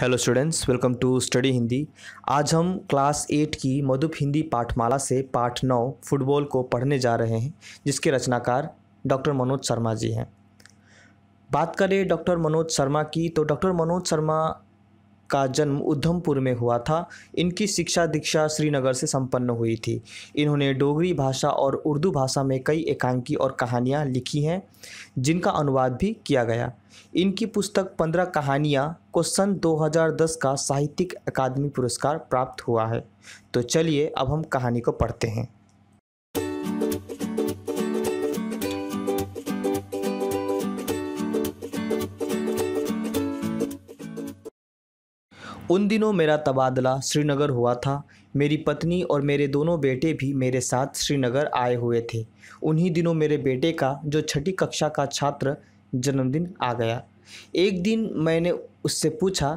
Hello students welcome to study Hindi आज हम class eight की मधुप हिंदी पाठमाला से पाठ नौ फुटबॉल को पढ़ने जा रहे हैं जिसके रचनाकार डॉक्टर मनोज शर्मा जी हैं बात करें डॉक्टर मनोज शर्मा की तो डॉक्टर मनोज शर्मा का जन्म उधमपुर में हुआ था इनकी शिक्षा दीक्षा श्रीनगर से संपन्न हुई थी इन्होंने डोगरी भाषा और उर्दू भाषा में कई एकांकी और कहानियाँ लिखी हैं जिनका अनुवाद भी किया गया इनकी पुस्तक पंद्रह कहानियाँ को सन 2010 का साहित्यिक अकादमी पुरस्कार प्राप्त हुआ है तो चलिए अब हम कहानी को पढ़ते हैं उन दिनों मेरा तबादला श्रीनगर हुआ था मेरी पत्नी और मेरे दोनों बेटे भी मेरे साथ श्रीनगर आए हुए थे उन्हीं दिनों मेरे बेटे का जो छठी कक्षा का छात्र जन्मदिन आ गया एक दिन मैंने उससे पूछा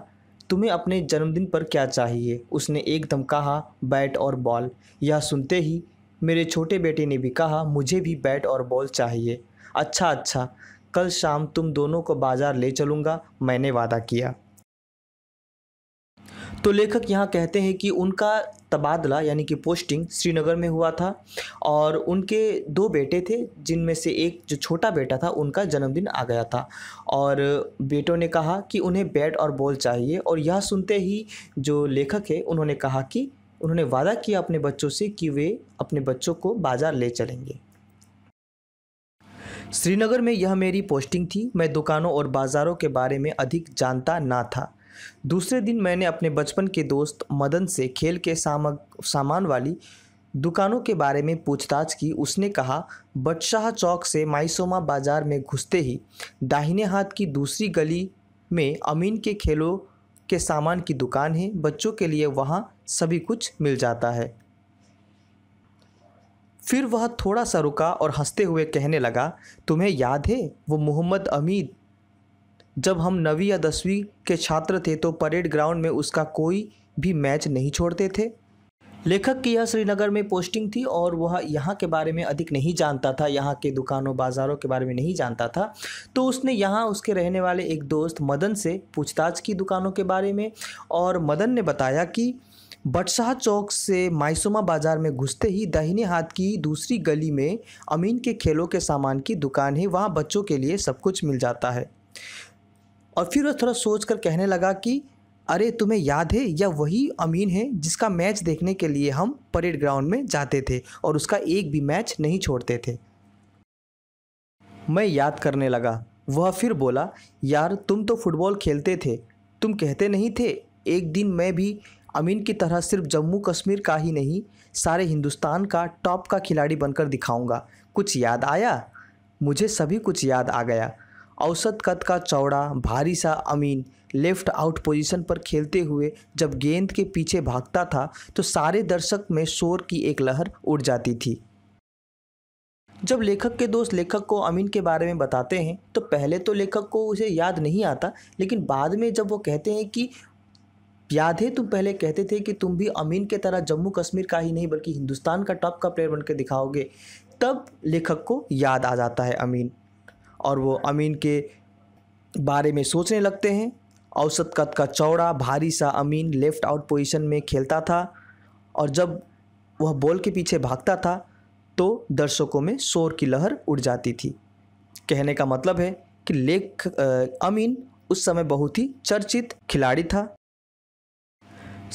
तुम्हें अपने जन्मदिन पर क्या चाहिए उसने एकदम कहा बैट और बॉल यह सुनते ही मेरे छोटे बेटे ने भी कहा मुझे भी बैट और बॉल चाहिए अच्छा अच्छा कल शाम तुम दोनों को बाज़ार ले चलूँगा मैंने वादा किया तो लेखक यहाँ कहते हैं कि उनका तबादला यानी कि पोस्टिंग श्रीनगर में हुआ था और उनके दो बेटे थे जिनमें से एक जो छोटा बेटा था उनका जन्मदिन आ गया था और बेटों ने कहा कि उन्हें बैट और बॉल चाहिए और यह सुनते ही जो लेखक है उन्होंने कहा कि उन्होंने वादा किया अपने बच्चों से कि वे अपने बच्चों को बाज़ार ले चलेंगे श्रीनगर में यह मेरी पोस्टिंग थी मैं दुकानों और बाज़ारों के बारे में अधिक जानता ना था दूसरे दिन मैंने अपने बचपन के दोस्त मदन से खेल के सामग सामान वाली दुकानों के बारे में पूछताछ की उसने कहा बदशाह चौक से माइसोमा बाज़ार में घुसते ही दाहिने हाथ की दूसरी गली में अमीन के खेलों के सामान की दुकान है बच्चों के लिए वहाँ सभी कुछ मिल जाता है फिर वह थोड़ा सा रुका और हंसते हुए कहने लगा तुम्हें याद है वो मोहम्मद अमीद जब हम नवी या दसवीं के छात्र थे तो परेड ग्राउंड में उसका कोई भी मैच नहीं छोड़ते थे लेखक की यह श्रीनगर में पोस्टिंग थी और वह यहाँ के बारे में अधिक नहीं जानता था यहाँ के दुकानों बाज़ारों के बारे में नहीं जानता था तो उसने यहाँ उसके रहने वाले एक दोस्त मदन से पूछताछ की दुकानों के बारे में और मदन ने बताया कि बटशाह चौक से माइसोमा बाज़ार में घुसते ही दाहिने हाथ की दूसरी गली में अमीन के खेलों के सामान की दुकान है वहाँ बच्चों के लिए सब कुछ मिल जाता है और फिर वह थोड़ा सोच कर कहने लगा कि अरे तुम्हें याद है या वही अमीन है जिसका मैच देखने के लिए हम परेड ग्राउंड में जाते थे और उसका एक भी मैच नहीं छोड़ते थे मैं याद करने लगा वह फिर बोला यार तुम तो फुटबॉल खेलते थे तुम कहते नहीं थे एक दिन मैं भी अमीन की तरह सिर्फ जम्मू कश्मीर का ही नहीं सारे हिंदुस्तान का टॉप का खिलाड़ी बनकर दिखाऊंगा कुछ याद आया मुझे सभी कुछ याद आ गया औसत कद का चौड़ा भारी सा अमीन लेफ्ट आउट पोजीशन पर खेलते हुए जब गेंद के पीछे भागता था तो सारे दर्शक में शोर की एक लहर उड़ जाती थी जब लेखक के दोस्त लेखक को अमीन के बारे में बताते हैं तो पहले तो लेखक को उसे याद नहीं आता लेकिन बाद में जब वो कहते हैं कि याद है तुम पहले कहते थे कि तुम भी अमीन के तरह जम्मू कश्मीर का ही नहीं बल्कि हिंदुस्तान का टॉप का प्लेयर बनकर दिखाओगे तब लेखक को याद आ जाता है अमीन और वो अमीन के बारे में सोचने लगते हैं औसत कद का चौड़ा भारी सा अमीन लेफ़्ट आउट पोजीशन में खेलता था और जब वह बॉल के पीछे भागता था तो दर्शकों में शोर की लहर उड़ जाती थी कहने का मतलब है कि लेख अमीन उस समय बहुत ही चर्चित खिलाड़ी था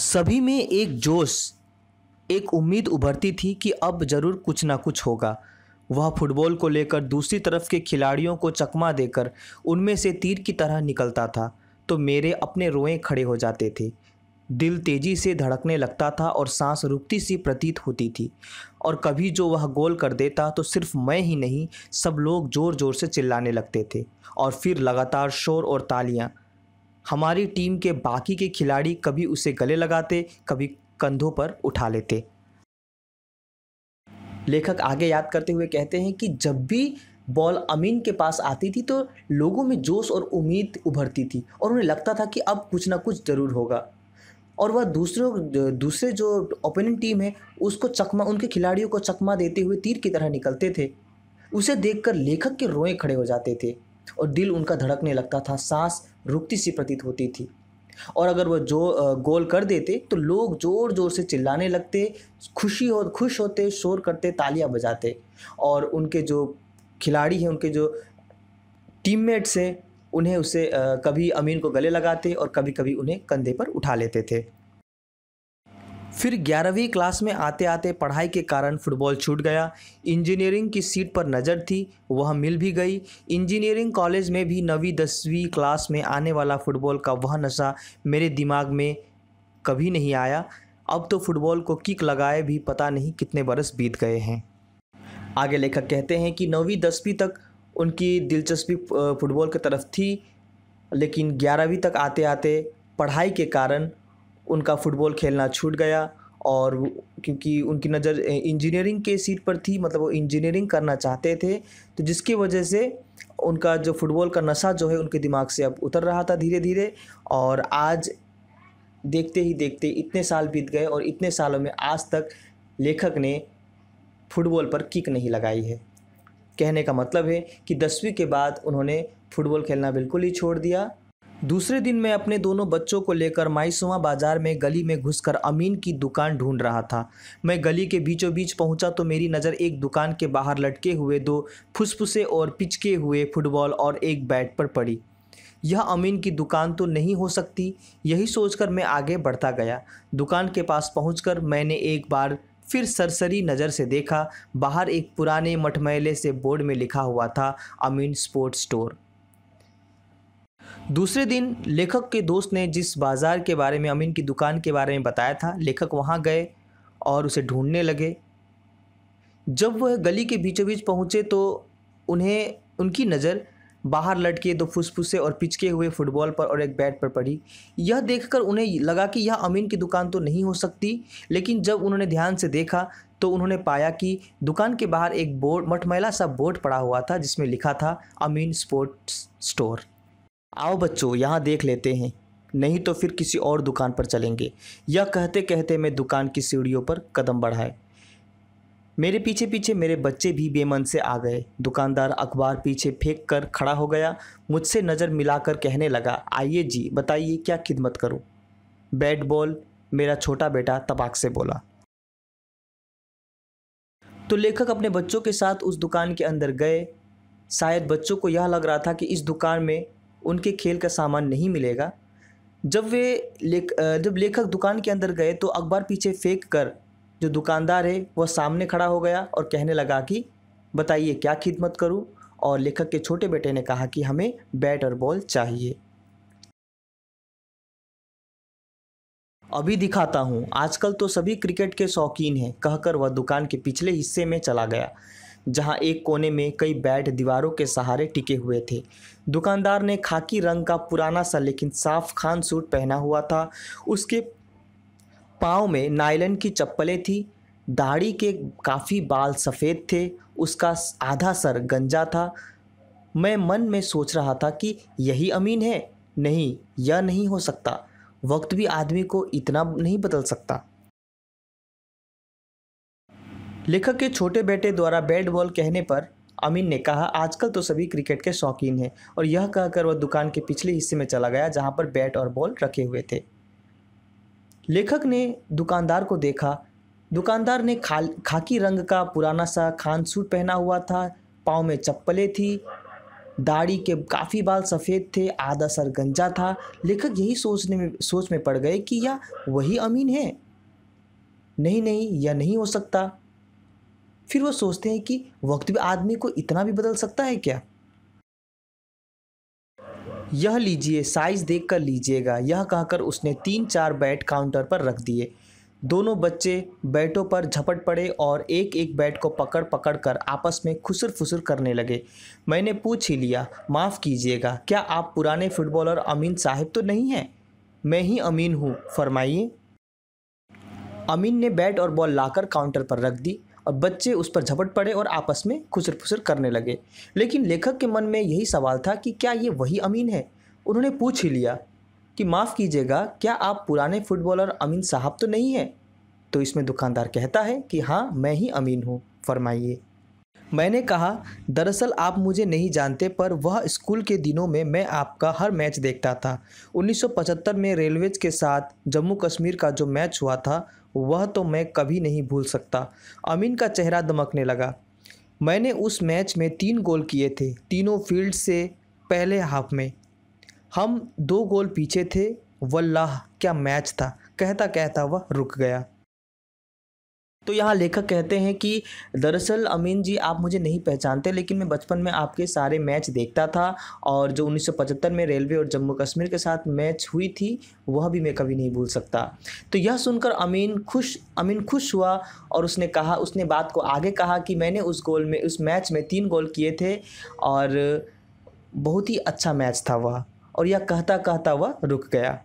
सभी में एक जोश एक उम्मीद उभरती थी कि अब ज़रूर कुछ ना कुछ होगा वह फुटबॉल को लेकर दूसरी तरफ के खिलाड़ियों को चकमा देकर उनमें से तीर की तरह निकलता था तो मेरे अपने रोए खड़े हो जाते थे दिल तेजी से धड़कने लगता था और सांस रुकती सी प्रतीत होती थी और कभी जो वह गोल कर देता तो सिर्फ मैं ही नहीं सब लोग ज़ोर ज़ोर से चिल्लाने लगते थे और फिर लगातार शोर और तालियां हमारी टीम के बाकी के खिलाड़ी कभी उसे गले लगाते कभी कंधों पर उठा लेते लेखक आगे याद करते हुए कहते हैं कि जब भी बॉल अमीन के पास आती थी तो लोगों में जोश और उम्मीद उभरती थी और उन्हें लगता था कि अब कुछ ना कुछ ज़रूर होगा और वह दूसरों दूसरे जो ओपोनेंट टीम है उसको चकमा उनके खिलाड़ियों को चकमा देते हुए तीर की तरह निकलते थे उसे देखकर लेखक के रोए खड़े हो जाते थे और दिल उनका धड़कने लगता था सांस रुकती सी प्रतीत होती थी और अगर वह जो गोल कर देते तो लोग ज़ोर ज़ोर से चिल्लाने लगते खुशी हो खुश होते शोर करते तालियां बजाते और उनके जो खिलाड़ी हैं उनके जो टीममेट्स हैं उन्हें उसे कभी अमीन को गले लगाते और कभी कभी उन्हें कंधे पर उठा लेते थे फिर ग्यारहवीं क्लास में आते आते पढ़ाई के कारण फुटबॉल छूट गया इंजीनियरिंग की सीट पर नज़र थी वह मिल भी गई इंजीनियरिंग कॉलेज में भी नवीं दसवीं क्लास में आने वाला फुटबॉल का वह नशा मेरे दिमाग में कभी नहीं आया अब तो फुटबॉल को किक लगाए भी पता नहीं कितने बरस बीत गए हैं आगे लेखक कहते हैं कि नौवीं दसवीं तक उनकी दिलचस्पी फुटबॉल की तरफ थी लेकिन ग्यारहवीं तक आते आते पढ़ाई के कारण उनका फ़ुटबॉल खेलना छूट गया और क्योंकि उनकी नज़र इंजीनियरिंग के सीट पर थी मतलब वो इंजीनियरिंग करना चाहते थे तो जिसकी वजह से उनका जो फुटबॉल का नशा जो है उनके दिमाग से अब उतर रहा था धीरे धीरे और आज देखते ही देखते इतने साल बीत गए और इतने सालों में आज तक लेखक ने फुटबॉल पर किक नहीं लगाई है कहने का मतलब है कि दसवीं के बाद उन्होंने फुटबॉल खेलना बिल्कुल ही छोड़ दिया दूसरे दिन मैं अपने दोनों बच्चों को लेकर माइसुआ बाजार में गली में घुसकर अमीन की दुकान ढूंढ रहा था मैं गली के बीचों बीच पहुंचा तो मेरी नज़र एक दुकान के बाहर लटके हुए दो फुसफुसे और पिचके हुए फुटबॉल और एक बैट पर पड़ी यह अमीन की दुकान तो नहीं हो सकती यही सोचकर मैं आगे बढ़ता गया दुकान के पास पहुँच मैंने एक बार फिर सरसरी नज़र से देखा बाहर एक पुराने मठमैले से बोर्ड में लिखा हुआ था अमीन स्पोर्ट्स स्टोर दूसरे दिन लेखक के दोस्त ने जिस बाज़ार के बारे में अमीन की दुकान के बारे में बताया था लेखक वहाँ गए और उसे ढूंढने लगे जब वह गली के बीचों बीच पहुँचे तो उन्हें उनकी नज़र बाहर लटके दो फुसफुसे और पिचके हुए फुटबॉल पर और एक बैट पर पड़ी यह देखकर उन्हें लगा कि यह अमीन की दुकान तो नहीं हो सकती लेकिन जब उन्होंने ध्यान से देखा तो उन्होंने पाया कि दुकान के बाहर एक बोर्ड मठमैला सा बोर्ड पड़ा हुआ था जिसमें लिखा था अमीन स्पोर्ट्स स्टोर आओ बच्चों यहाँ देख लेते हैं नहीं तो फिर किसी और दुकान पर चलेंगे यह कहते कहते मैं दुकान की सीढ़ियों पर कदम बढ़ाए मेरे पीछे पीछे मेरे बच्चे भी बेमन से आ गए दुकानदार अखबार पीछे फेंक कर खड़ा हो गया मुझसे नज़र मिलाकर कहने लगा आइए जी बताइए क्या खिदमत करूँ बैट बॉल मेरा छोटा बेटा तबाक से बोला तो लेखक अपने बच्चों के साथ उस दुकान के अंदर गए शायद बच्चों को यह लग रहा था कि इस दुकान में उनके खेल का सामान नहीं मिलेगा जब वे लेख जब लेखक दुकान के अंदर गए तो अखबार पीछे फेंक कर जो दुकानदार है वह सामने खड़ा हो गया और कहने लगा कि बताइए क्या खिदमत करूं और लेखक के छोटे बेटे ने कहा कि हमें बैट और बॉल चाहिए अभी दिखाता हूँ आजकल तो सभी क्रिकेट के शौकीन हैं कहकर वह दुकान के पिछले हिस्से में चला गया जहां एक कोने में कई बैट दीवारों के सहारे टिके हुए थे दुकानदार ने खाकी रंग का पुराना सा लेकिन साफ खान सूट पहना हुआ था उसके पाँव में नायलन की चप्पलें थी दाढ़ी के काफ़ी बाल सफ़ेद थे उसका आधा सर गंजा था मैं मन में सोच रहा था कि यही अमीन है नहीं यह नहीं हो सकता वक्त भी आदमी को इतना नहीं बदल सकता लेखक के छोटे बेटे द्वारा बैट बॉल कहने पर अमीन ने कहा आजकल तो सभी क्रिकेट के शौकीन हैं और यह कहकर वह दुकान के पिछले हिस्से में चला गया जहां पर बैट और बॉल रखे हुए थे लेखक ने दुकानदार को देखा दुकानदार ने खा खाकी रंग का पुराना सा खान सूट पहना हुआ था पाँव में चप्पलें थी दाढ़ी के काफ़ी बाल सफ़ेद थे आधा सर गंजा था लेखक यही सोचने में सोच में पड़ गए कि यह वही अमीन है नहीं नहीं यह नहीं हो सकता फिर वो सोचते हैं कि वक्त भी आदमी को इतना भी बदल सकता है क्या यह लीजिए साइज देख कर लीजिएगा यह कहकर उसने तीन चार बैट काउंटर पर रख दिए दोनों बच्चे बैटों पर झपट पड़े और एक एक बैट को पकड़ पकड़ कर आपस में खुसर फुसर करने लगे मैंने पूछ ही लिया माफ़ कीजिएगा क्या आप पुराने फुटबॉलर अमीन साहब तो नहीं हैं मैं ही अमीन हूँ फरमाइए अमीन ने बैट और बॉल लाकर काउंटर पर रख दी और बच्चे उस पर झपट पड़े और आपस में खुसर फुसर करने लगे लेकिन लेखक के मन में यही सवाल था कि क्या ये वही अमीन है उन्होंने पूछ ही लिया कि माफ़ कीजिएगा क्या आप पुराने फुटबॉलर अमीन साहब तो नहीं हैं तो इसमें दुकानदार कहता है कि हाँ मैं ही अमीन हूँ फरमाइए मैंने कहा दरअसल आप मुझे नहीं जानते पर वह स्कूल के दिनों में मैं आपका हर मैच देखता था 1975 में रेलवेज के साथ जम्मू कश्मीर का जो मैच हुआ था वह तो मैं कभी नहीं भूल सकता अमीन का चेहरा दमकने लगा मैंने उस मैच में तीन गोल किए थे तीनों फील्ड से पहले हाफ में हम दो गोल पीछे थे वल्लाह क्या मैच था कहता कहता वह रुक गया तो यहाँ लेखक कहते हैं कि दरअसल अमीन जी आप मुझे नहीं पहचानते लेकिन मैं बचपन में आपके सारे मैच देखता था और जो 1975 में रेलवे और जम्मू कश्मीर के साथ मैच हुई थी वह भी मैं कभी नहीं भूल सकता तो यह सुनकर अमीन खुश अमीन खुश हुआ और उसने कहा उसने बात को आगे कहा कि मैंने उस गोल में उस मैच में तीन गोल किए थे और बहुत ही अच्छा मैच था वह और यह कहता कहता वह रुक गया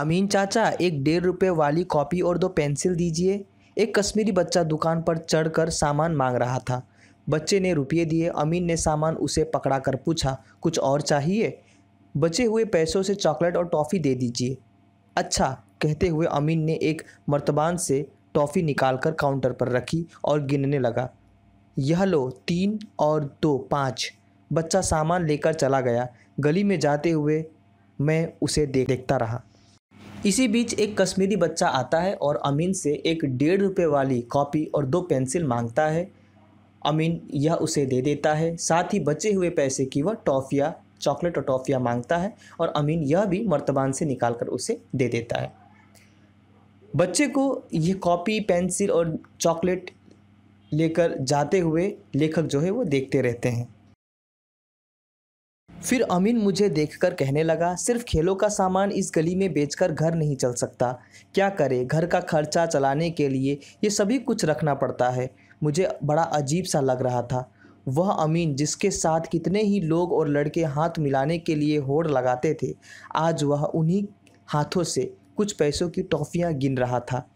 अमीन चाचा एक डेढ़ रुपये वाली कॉपी और दो पेंसिल दीजिए एक कश्मीरी बच्चा दुकान पर चढ़कर सामान मांग रहा था बच्चे ने रुपये दिए अमीन ने सामान उसे पकड़ा कर पूछा कुछ और चाहिए बचे हुए पैसों से चॉकलेट और टॉफ़ी दे दीजिए अच्छा कहते हुए अमीन ने एक मर्तबान से टॉफ़ी निकालकर काउंटर पर रखी और गिनने लगा यह लो तीन और दो पाँच बच्चा सामान लेकर चला गया गली में जाते हुए मैं उसे देखता रहा इसी बीच एक कश्मीरी बच्चा आता है और अमीन से एक डेढ़ रुपये वाली कॉपी और दो पेंसिल मांगता है अमीन यह उसे दे देता है साथ ही बचे हुए पैसे की वह टॉफ़िया चॉकलेट और टॉफ़िया मांगता है और अमीन यह भी मर्तबान से निकाल कर उसे दे देता है बच्चे को यह कॉपी पेंसिल और चॉकलेट लेकर जाते हुए लेखक जो है वो देखते रहते हैं फिर अमीन मुझे देखकर कहने लगा सिर्फ खेलों का सामान इस गली में बेचकर घर नहीं चल सकता क्या करे घर का खर्चा चलाने के लिए ये सभी कुछ रखना पड़ता है मुझे बड़ा अजीब सा लग रहा था वह अमीन जिसके साथ कितने ही लोग और लड़के हाथ मिलाने के लिए होड़ लगाते थे आज वह उन्हीं हाथों से कुछ पैसों की टॉफ़ियाँ गिन रहा था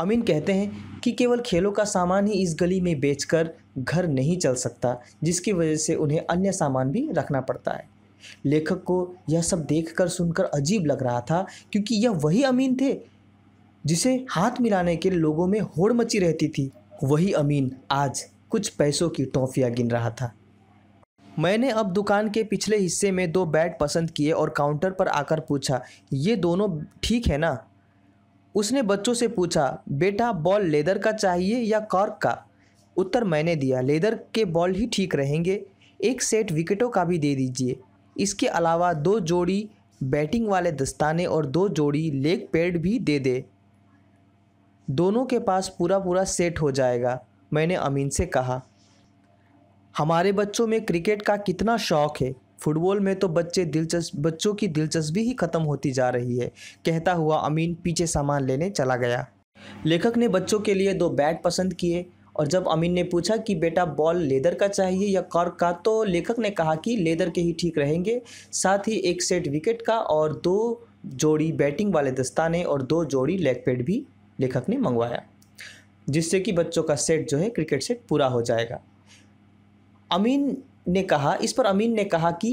अमीन कहते हैं कि केवल खेलों का सामान ही इस गली में बेचकर घर नहीं चल सकता जिसकी वजह से उन्हें अन्य सामान भी रखना पड़ता है लेखक को यह सब देखकर सुनकर अजीब लग रहा था क्योंकि यह वही अमीन थे जिसे हाथ मिलाने के लोगों में होड़ मची रहती थी वही अमीन आज कुछ पैसों की टॉफियाँ गिन रहा था मैंने अब दुकान के पिछले हिस्से में दो बैट पसंद किए और काउंटर पर आकर पूछा ये दोनों ठीक है ना उसने बच्चों से पूछा बेटा बॉल लेदर का चाहिए या कॉर्क का उत्तर मैंने दिया लेदर के बॉल ही ठीक रहेंगे एक सेट विकेटों का भी दे दीजिए इसके अलावा दो जोड़ी बैटिंग वाले दस्ताने और दो जोड़ी लेग पैड भी दे दे दोनों के पास पूरा पूरा सेट हो जाएगा मैंने अमीन से कहा हमारे बच्चों में क्रिकेट का कितना शौक़ है फुटबॉल में तो बच्चे दिलचस्प बच्चों की दिलचस्पी ही ख़त्म होती जा रही है कहता हुआ अमीन पीछे सामान लेने चला गया लेखक ने बच्चों के लिए दो बैट पसंद किए और जब अमीन ने पूछा कि बेटा बॉल लेदर का चाहिए या कॉर्क का तो लेखक ने कहा कि लेदर के ही ठीक रहेंगे साथ ही एक सेट विकेट का और दो जोड़ी बैटिंग वाले दस्ताने और दो जोड़ी लेग पैड भी लेखक ने मंगवाया जिससे कि बच्चों का सेट जो है क्रिकेट सेट पूरा हो जाएगा अमीन ने कहा इस पर अमीन ने कहा कि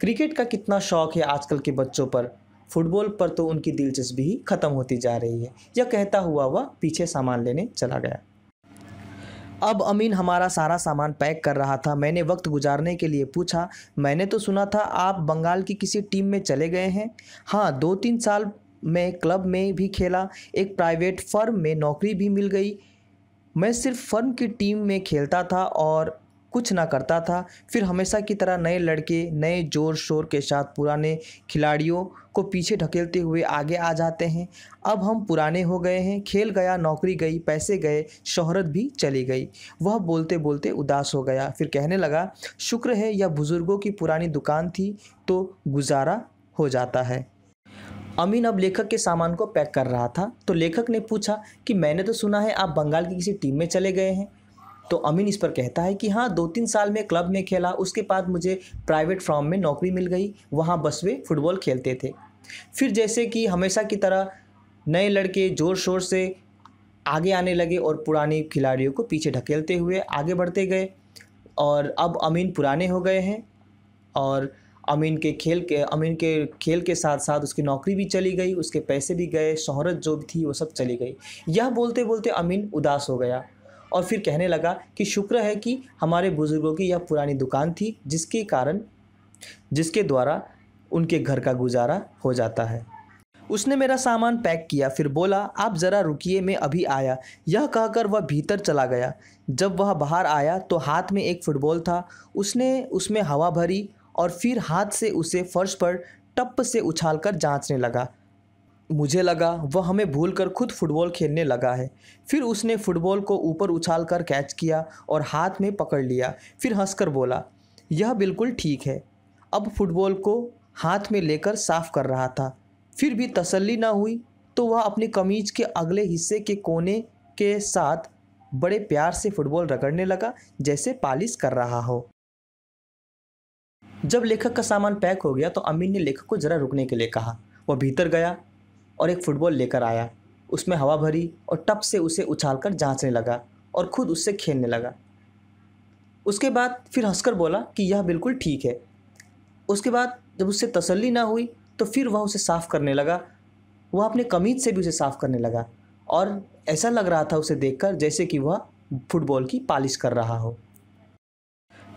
क्रिकेट का कितना शौक है आजकल के बच्चों पर फुटबॉल पर तो उनकी दिलचस्पी ही ख़त्म होती जा रही है यह कहता हुआ वह पीछे सामान लेने चला गया अब अमीन हमारा सारा सामान पैक कर रहा था मैंने वक्त गुजारने के लिए पूछा मैंने तो सुना था आप बंगाल की किसी टीम में चले गए हैं हाँ दो तीन साल में क्लब में भी खेला एक प्राइवेट फर्म में नौकरी भी मिल गई मैं सिर्फ फर्म की टीम में खेलता था और कुछ ना करता था फिर हमेशा की तरह नए लड़के नए जोर शोर के साथ पुराने खिलाड़ियों को पीछे ढकेलते हुए आगे आ जाते हैं अब हम पुराने हो गए हैं खेल गया नौकरी गई पैसे गए शोहरत भी चली गई वह बोलते बोलते उदास हो गया फिर कहने लगा शुक्र है यह बुज़ुर्गों की पुरानी दुकान थी तो गुजारा हो जाता है अमीन अब लेखक के सामान को पैक कर रहा था तो लेखक ने पूछा कि मैंने तो सुना है आप बंगाल की किसी टीम में चले गए हैं तो अमीन इस पर कहता है कि हाँ दो तीन साल में क्लब में खेला उसके बाद मुझे प्राइवेट फॉर्म में नौकरी मिल गई वहाँ बस वे फुटबॉल खेलते थे फिर जैसे कि हमेशा की तरह नए लड़के ज़ोर शोर से आगे आने लगे और पुराने खिलाड़ियों को पीछे ढकेलते हुए आगे बढ़ते गए और अब अमीन पुराने हो गए हैं और अमीन के खेल के अमीन के खेल के साथ साथ उसकी नौकरी भी चली गई उसके पैसे भी गए शहरत जो भी थी वो सब चली गई यह बोलते बोलते अमीन उदास हो गया और फिर कहने लगा कि शुक्र है कि हमारे बुज़ुर्गों की यह पुरानी दुकान थी जिसके कारण जिसके द्वारा उनके घर का गुजारा हो जाता है उसने मेरा सामान पैक किया फिर बोला आप ज़रा रुकिए मैं अभी आया यह कहकर वह भीतर चला गया जब वह बाहर आया तो हाथ में एक फुटबॉल था उसने उसमें हवा भरी और फिर हाथ से उसे फर्श पर टप से उछाल कर जाँचने लगा मुझे लगा वह हमें भूलकर खुद फुटबॉल खेलने लगा है फिर उसने फुटबॉल को ऊपर उछाल कर कैच किया और हाथ में पकड़ लिया फिर हंसकर बोला यह बिल्कुल ठीक है अब फुटबॉल को हाथ में लेकर साफ कर रहा था फिर भी तसल्ली ना हुई तो वह अपनी कमीज के अगले हिस्से के कोने के साथ बड़े प्यार से फुटबॉल रगड़ने लगा जैसे पालिश कर रहा हो जब लेखक का सामान पैक हो गया तो अमीन ने लेखक को ज़रा रुकने के लिए कहा वह भीतर गया और एक फुटबॉल लेकर आया उसमें हवा भरी और टप से उसे उछाल कर जाँचने लगा और खुद उससे खेलने लगा उसके बाद फिर हंसकर बोला कि यह बिल्कुल ठीक है उसके बाद जब उससे तसल्ली ना हुई तो फिर वह उसे साफ़ करने लगा वह अपने कमीज से भी उसे साफ़ करने लगा और ऐसा लग रहा था उसे देखकर जैसे कि वह फुटबॉल की पालिश कर रहा हो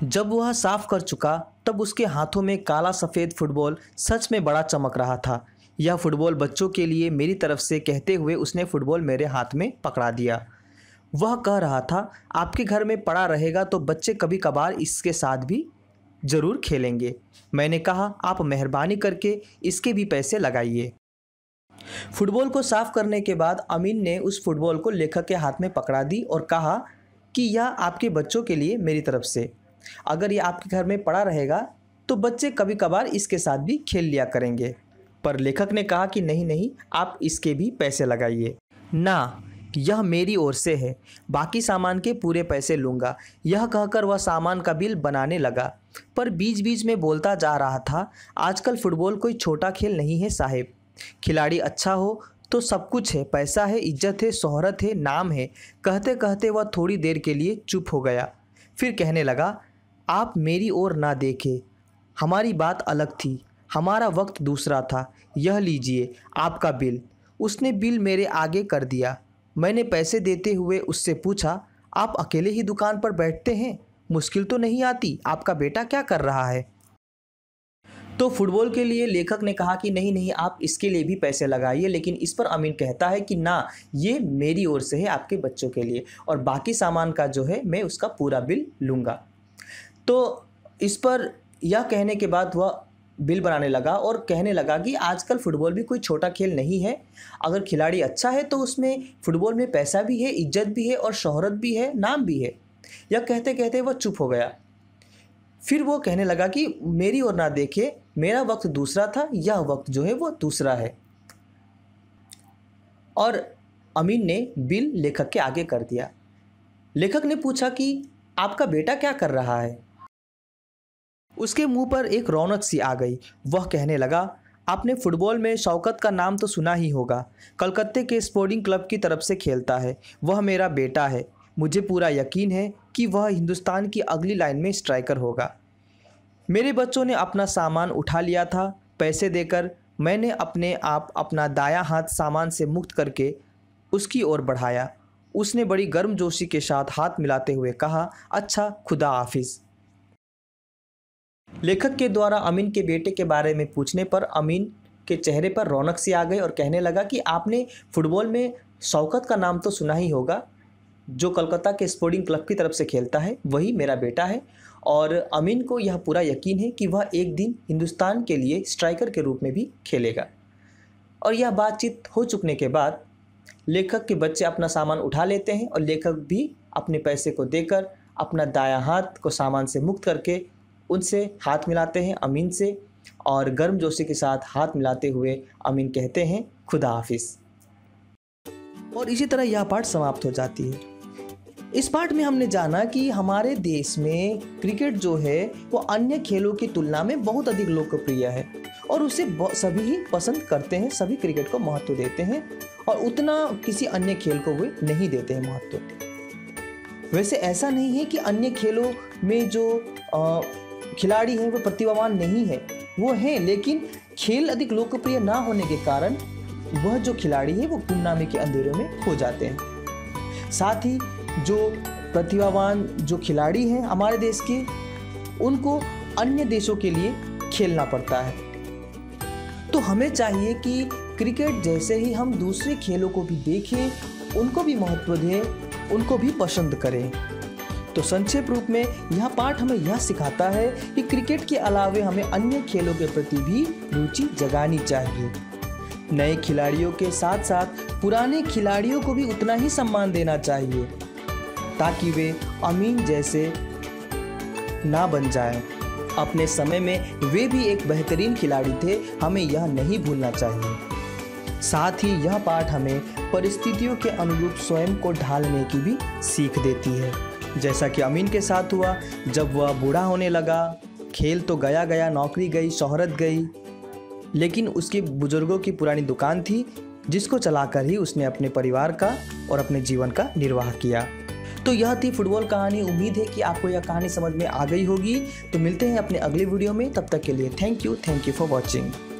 जब वह साफ कर चुका तब उसके हाथों में काला सफ़ेद फुटबॉल सच में बड़ा चमक रहा था यह फुटबॉल बच्चों के लिए मेरी तरफ से कहते हुए उसने फुटबॉल मेरे हाथ में पकड़ा दिया वह कह रहा था आपके घर में पड़ा रहेगा तो बच्चे कभी कभार इसके साथ भी ज़रूर खेलेंगे मैंने कहा आप मेहरबानी करके इसके भी पैसे लगाइए फुटबॉल को साफ करने के बाद अमीन ने उस फुटबॉल को लेखक के हाथ में पकड़ा दी और कहा कि यह आपके बच्चों के लिए मेरी तरफ से अगर यह आपके घर में पड़ा रहेगा तो बच्चे कभी कभार इसके साथ भी खेल लिया करेंगे पर लेखक ने कहा कि नहीं नहीं आप इसके भी पैसे लगाइए ना यह मेरी ओर से है बाकी सामान के पूरे पैसे लूँगा यह कहकर वह सामान का बिल बनाने लगा पर बीच बीच में बोलता जा रहा था आजकल फुटबॉल कोई छोटा खेल नहीं है साहेब खिलाड़ी अच्छा हो तो सब कुछ है पैसा है इज्जत है शोहरत है नाम है कहते कहते वह थोड़ी देर के लिए चुप हो गया फिर कहने लगा आप मेरी ओर ना देखें हमारी बात अलग थी हमारा वक्त दूसरा था यह लीजिए आपका बिल उसने बिल मेरे आगे कर दिया मैंने पैसे देते हुए उससे पूछा आप अकेले ही दुकान पर बैठते हैं मुश्किल तो नहीं आती आपका बेटा क्या कर रहा है तो फुटबॉल के लिए लेखक ने कहा कि नहीं नहीं आप इसके लिए भी पैसे लगाइए लेकिन इस पर अमीन कहता है कि ना ये मेरी ओर से है आपके बच्चों के लिए और बाकी सामान का जो है मैं उसका पूरा बिल लूँगा तो इस पर यह कहने के बाद वह बिल बनाने लगा और कहने लगा कि आजकल फुटबॉल भी कोई छोटा खेल नहीं है अगर खिलाड़ी अच्छा है तो उसमें फुटबॉल में पैसा भी है इज्जत भी है और शोहरत भी है नाम भी है यह कहते कहते वह चुप हो गया फिर वो कहने लगा कि मेरी ओर ना देखे मेरा वक्त दूसरा था यह वक्त जो है वो दूसरा है और अमीन ने बिल लेखक के आगे कर दिया लेखक ने पूछा कि आपका बेटा क्या कर रहा है उसके मुंह पर एक रौनक सी आ गई वह कहने लगा आपने फुटबॉल में शौकत का नाम तो सुना ही होगा कलकत्ते के स्पोर्टिंग क्लब की तरफ से खेलता है वह मेरा बेटा है मुझे पूरा यकीन है कि वह हिंदुस्तान की अगली लाइन में स्ट्राइकर होगा मेरे बच्चों ने अपना सामान उठा लिया था पैसे देकर मैंने अपने आप अपना दाया हाथ सामान से मुक्त करके उसकी ओर बढ़ाया उसने बड़ी गर्मजोशी के साथ हाथ मिलाते हुए कहा अच्छा खुदा हाफिज़ लेखक के द्वारा अमीन के बेटे के बारे में पूछने पर अमीन के चेहरे पर रौनक सी आ गई और कहने लगा कि आपने फुटबॉल में शौकत का नाम तो सुना ही होगा जो कलकत्ता के स्पोर्टिंग क्लब की तरफ से खेलता है वही मेरा बेटा है और अमीन को यह पूरा यकीन है कि वह एक दिन हिंदुस्तान के लिए स्ट्राइकर के रूप में भी खेलेगा और यह बातचीत हो चुकने के बाद लेखक के बच्चे अपना सामान उठा लेते हैं और लेखक भी अपने पैसे को देकर अपना दाया हाथ को सामान से मुक्त करके उनसे हाथ मिलाते हैं अमीन से और गर्म जोशी के साथ हाथ मिलाते हुए अमीन कहते हैं खुदा हाफिज और इसी तरह यह पाठ समाप्त हो जाती है इस पार्ट में हमने जाना कि हमारे देश में क्रिकेट जो है वो अन्य खेलों की तुलना में बहुत अधिक लोकप्रिय है और उसे सभी ही पसंद करते हैं सभी क्रिकेट को महत्व देते हैं और उतना किसी अन्य खेल को वे नहीं देते हैं महत्व वैसे ऐसा नहीं है कि अन्य खेलों में जो आ, खिलाड़ी हैं वो प्रतिभावान नहीं है वो हैं लेकिन खेल अधिक लोकप्रिय ना होने के कारण वह जो खिलाड़ी है वो गुमनामी के अंधेरे में खो जाते हैं साथ ही जो प्रतिभावान जो खिलाड़ी हैं हमारे देश के उनको अन्य देशों के लिए खेलना पड़ता है तो हमें चाहिए कि क्रिकेट जैसे ही हम दूसरे खेलों को भी देखें उनको भी महत्व दें उनको भी पसंद करें तो संक्षेप रूप में यह पाठ हमें यह सिखाता है कि क्रिकेट के अलावे हमें अन्य खेलों के प्रति भी रुचि जगानी चाहिए नए खिलाड़ियों के साथ साथ पुराने खिलाड़ियों को भी उतना ही सम्मान देना चाहिए ताकि वे अमीन जैसे ना बन जाएं। अपने समय में वे भी एक बेहतरीन खिलाड़ी थे हमें यह नहीं भूलना चाहिए साथ ही यह पाठ हमें परिस्थितियों के अनुरूप स्वयं को ढालने की भी सीख देती है जैसा कि अमीन के साथ हुआ जब वह बूढ़ा होने लगा खेल तो गया गया नौकरी गई शोहरत गई लेकिन उसके बुज़ुर्गों की पुरानी दुकान थी जिसको चलाकर ही उसने अपने परिवार का और अपने जीवन का निर्वाह किया तो यह थी फुटबॉल कहानी उम्मीद है कि आपको यह कहानी समझ में आ गई होगी तो मिलते हैं अपने अगले वीडियो में तब तक के लिए thank you thank you for watching